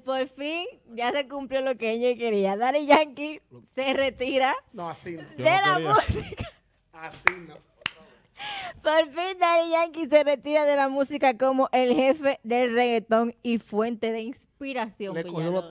por fin ya se cumplió lo que ella quería. Dari Yankee se retira de la música. Así no. Por fin Dari Yankee se retira de la música como el jefe del reggaetón y fuente de inspiración. Le cogió lo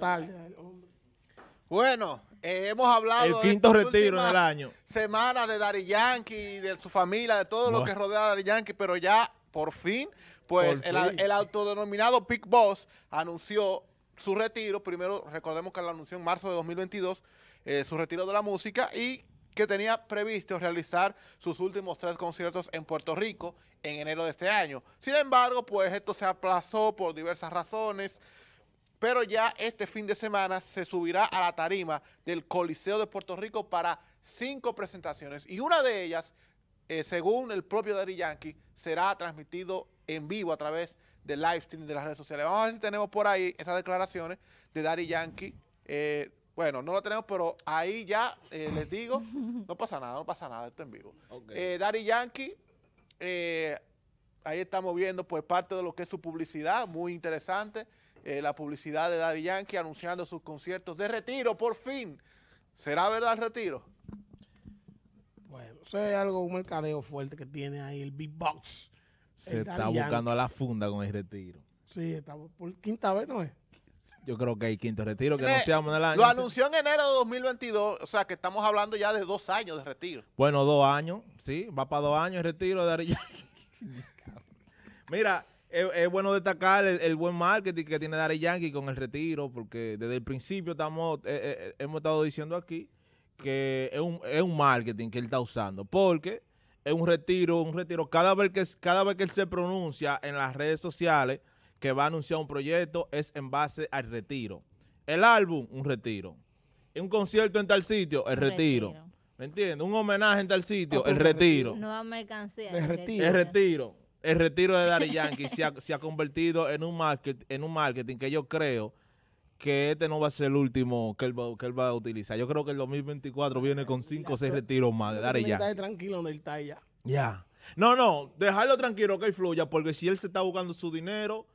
Bueno, eh, hemos hablado. El quinto retiro en el año. Semana de Dari Yankee, de su familia, de todo lo que rodea a Dari Yankee, pero ya por fin, pues El, el autodenominado Big Boss anunció su retiro, primero recordemos que la anunció en marzo de 2022, eh, su retiro de la música y que tenía previsto realizar sus últimos tres conciertos en Puerto Rico en enero de este año. Sin embargo, pues esto se aplazó por diversas razones, pero ya este fin de semana se subirá a la tarima del Coliseo de Puerto Rico para cinco presentaciones y una de ellas, eh, según el propio Daddy Yankee, será transmitido en vivo a través de de live stream de las redes sociales. Vamos a ver si tenemos por ahí esas declaraciones de Daddy Yankee. Eh, bueno, no lo tenemos, pero ahí ya eh, les digo, no pasa nada, no pasa nada, esto en vivo. Dari eh, Daddy Yankee, ahí estamos viendo pues parte de lo que es su publicidad, muy interesante. la publicidad de Daddy Yankee anunciando sus conciertos de retiro, por fin. ¿Será verdad el retiro? Bueno, eso es algo, un mercadeo fuerte que tiene ahí el Big Box se está buscando a la funda con el retiro. Sí, estamos por quinta vez, ¿no es? Yo creo que hay quinto retiro que seamos eh, en el año. Lo anunció en enero de 2022, o sea que estamos hablando ya de dos años de retiro. Bueno, dos años, sí, va para dos años el retiro de Yankee. Mira, es, bueno destacar el, buen marketing que tiene Dari Yankee con el retiro, porque desde el principio estamos, eh, eh, hemos estado diciendo aquí que es un, es un marketing que él está usando, porque es un retiro, un retiro. Cada vez, que, cada vez que él se pronuncia en las redes sociales que va a anunciar un proyecto es en base al retiro. El álbum, un retiro. Un concierto en tal sitio, el retiro. ¿Me entiendes? Un homenaje en tal sitio, ah, el retiro. Nueva mercancía. El retiro. El retiro. de Daddy Yankee se, ha, convertido en un marketing que yo creo que este no va a ser el último que él va, que él va a utilizar. Yo creo que el 2024 viene con cinco o 6 retiros más de ella ya. tranquilo donde está ya. Ya. No, no, dejarlo tranquilo que él fluya, porque si él se está buscando su dinero,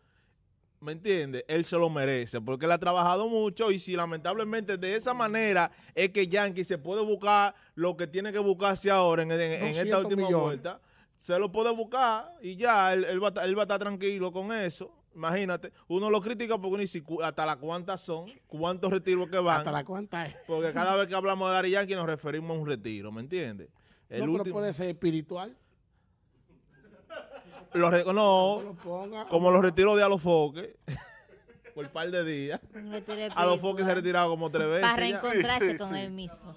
¿me entiendes? Él se lo merece, porque él ha trabajado mucho y si lamentablemente de esa manera es que Yankee se puede buscar lo que tiene que buscarse ahora en, esta última vuelta, se lo puede buscar y ya él, va, él va a estar tranquilo con eso. Imagínate, uno lo critica porque uno dice hasta la cuántas son, cuántos retiros que van. Hasta cuánta es Porque cada vez que hablamos de Dari nos referimos a un retiro, ¿me entiendes? El no, puede ser espiritual. no, como los retiros de Alofoque, por un par de días. Alofoque se ha retirado como tres veces. Para reencontrarse con él mismo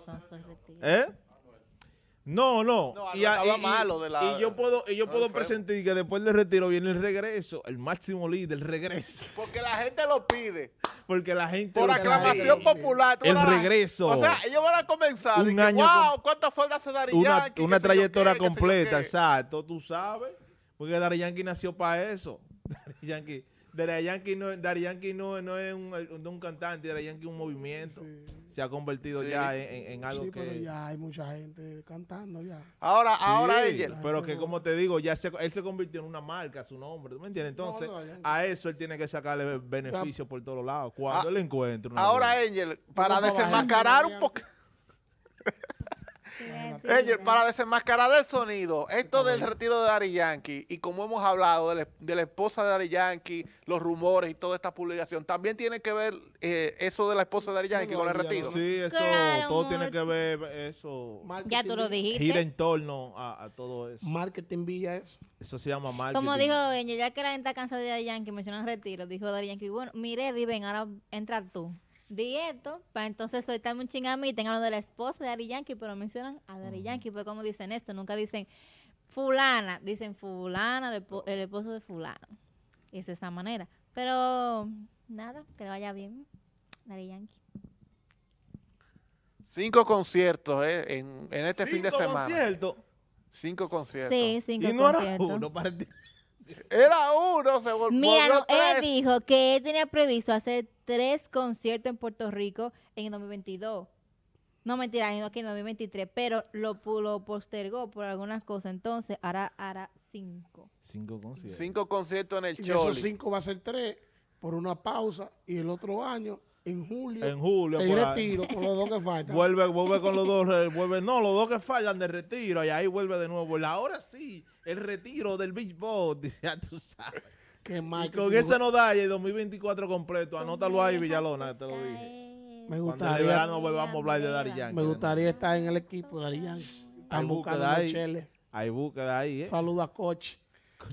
¿Eh? No, no. y, malo y, yo puedo, y yo puedo presentir que después del retiro viene el regreso, el máximo líder, el regreso. Porque la gente lo pide. Porque la gente Por aclamación popular. el regreso. O sea, ellos van a comenzar. Un año. wow, ¿cuántas Una, trayectoria completa, exacto. Tú sabes. Porque Dari Yankee nació para eso. Dari Yankee. no, no, es un, cantante, Dari es un movimiento. Se ha convertido ya en, algo sí, que... pero ya hay mucha gente cantando. Ahora, ahora angel Pero que como te digo, ya se, él se convirtió en una marca, su nombre, ¿tú me entiendes? Entonces, a eso él tiene que sacarle beneficio por todos lados. Cuando ah, él encuentre. ahora, Angel para desenmascarar un poco para desenmascarar el sonido, esto del retiro de Dari Yankee y como hemos hablado de la, esposa de Dari Yankee, los rumores y toda esta publicación, también tiene que ver eh, eso de la esposa de Dari Yankee con el retiro. Sí, eso todo tiene que ver eso. Marketing ya tú lo dijiste. Gira en torno a, todo eso. Marketing Villa Eso se llama marketing. Como dijo ya que la gente está de Dari Yankee, el retiro, dijo Dari Yankee, bueno, mire, Diven, ahora entra tú. Dieto, para pues entonces soltarme un chingame y tengan lo de la esposa de Ari pero mencionan a Ari Yankee, pues como dicen esto, nunca dicen fulana, dicen fulana, el, esposo de fulana. Es de esa manera. Pero nada, que le vaya bien. a Cinco conciertos eh, en, este fin de semana. ¿Cinco conciertos? Cinco conciertos. y no era uno para era uno, se volvió Mira, él dijo que él tenía previsto hacer tres conciertos en Puerto Rico en el 2022. No, mentira, en que en 2023, pero lo, postergó por algunas cosas. Entonces, ahora hará cinco. Cinco conciertos. Cinco conciertos en el y esos cinco va a ser tres por una pausa y el otro año en julio. En julio. retiro con los dos que faltan. vuelve, vuelve con los dos, vuelve, no, los dos que fallan de retiro y ahí vuelve de nuevo. Ahora sí, el retiro del Beach Ball, ya tú sabes. Que con ese no da y el 2024 completo, anótalo ahí Villalona, te lo dije. Me gustaría. Verano, volvamos a de Me gustaría estar en el equipo de Dari Están buscando ahí. Hay búsqueda ahí, ¿eh? Saluda a Coach.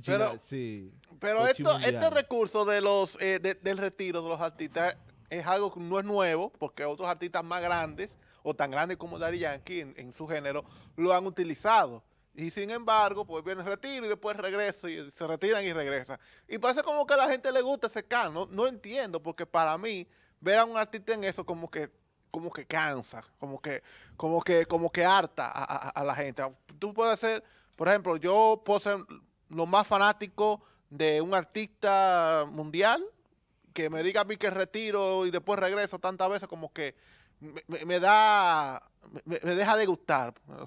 pero, sí. Pero esto, este recurso de los eh, del retiro de los artistas es algo que no es nuevo, porque otros artistas más grandes, o tan grandes como Daddy Yankee en, su género, lo han utilizado. Y sin embargo, pues viene el retiro y después regresa, y se retiran y regresa. Y parece como que a la gente le gusta ese can. No, entiendo, porque para mí, ver a un artista en eso como que como que cansa, como que, como que, como que harta a, a la gente. Tú puedes ser, por ejemplo, yo puedo ser lo más fanático de un artista mundial que me diga a mí que retiro y después regreso tantas veces como que me, da me, deja de gustar o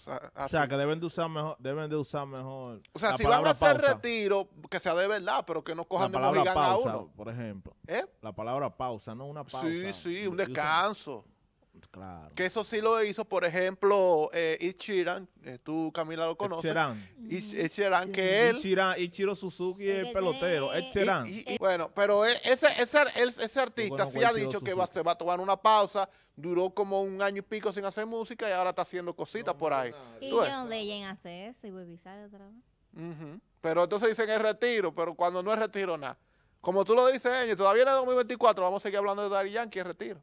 sea, que deben de usar mejor deben de usar mejor o sea si van a hacer retiro que sea de verdad pero que no cojan la palabra pausa por ejemplo ¿Eh? la palabra pausa no una pausa sí sí un descanso Claro. Que eso sí lo hizo, por ejemplo, eh, Ichiran, eh, tú Camila lo conoces. Ichiran. Ichiran, que él... Ichiran, Ichiro Suzuki es pelotero, Ichiran. bueno, pero e, ese, ese, artista sí ha dicho que se va a tomar una pausa, duró como un año y pico sin hacer música y ahora está haciendo cositas por ahí. Y John Legend hace eso y visar otra vez. Pero entonces dicen el retiro, pero cuando no es retiro, nada. Como tú lo dices, Eñe, todavía en el 2024 vamos a seguir hablando de Dari Yankee, es retiro.